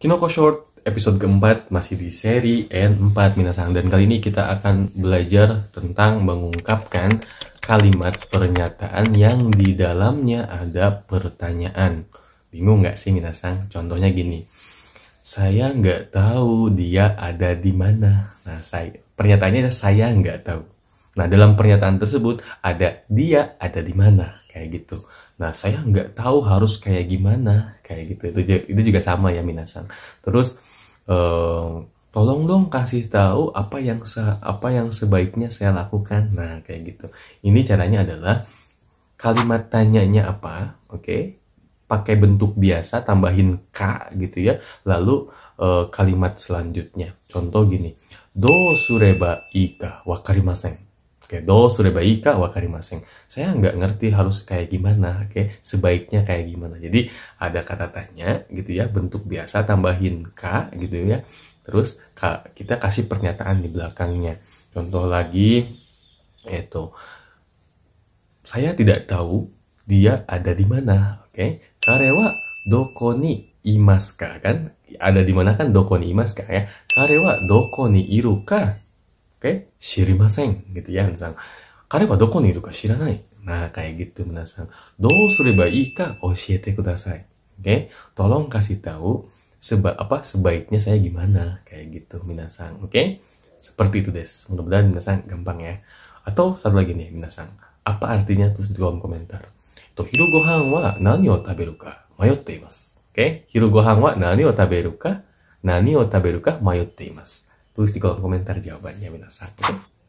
Kinoko Short episode keempat masih di seri N4 Minasang dan kali ini kita akan belajar tentang mengungkapkan kalimat pernyataan yang di dalamnya ada pertanyaan. Bingung nggak sih Minasang? Contohnya gini. Saya nggak tahu dia ada di mana. Nah, saya pernyataannya saya nggak tahu. Nah, dalam pernyataan tersebut ada dia ada di mana kayak gitu. Nah, saya nggak tahu harus kayak gimana kayak gitu. Itu itu juga sama ya minasan. Terus eh, tolong dong kasih tahu apa yang se apa yang sebaiknya saya lakukan. Nah, kayak gitu. Ini caranya adalah kalimat tanyanya apa? Oke. Okay? Pakai bentuk biasa tambahin k gitu ya. Lalu eh, kalimat selanjutnya. Contoh gini. Do sureba ika wakarimaseng. Oke, do surebai wakari maseng. Saya nggak ngerti harus kayak gimana, oke? Sebaiknya kayak gimana. Jadi ada kata tanya gitu ya, bentuk biasa tambahin ka gitu ya. Terus kak kita kasih pernyataan di belakangnya. Contoh lagi itu saya tidak tahu dia ada di mana, oke? Karewa dokoni imaska kan? Ada di mana kan dokoni imaska ya? Karewa dokoni iruka Oke, okay? gitu ya, shiranai. Nah, kayak gitu, minasan. Oke, Tolong kasih tahu seba apa sebaiknya saya gimana kayak gitu minasang oke okay? seperti itu des mudah-mudahan minasang gampang ya atau satu lagi nih minasang apa artinya tulis di kolom komentar to hiru gohan wa nani o taberu ka mayotte imasu oke okay? hiru gohan wa nani o taberu ka nani o taberu ka mayotte imasu tulis di kolom komentar jawabannya minasan. satu.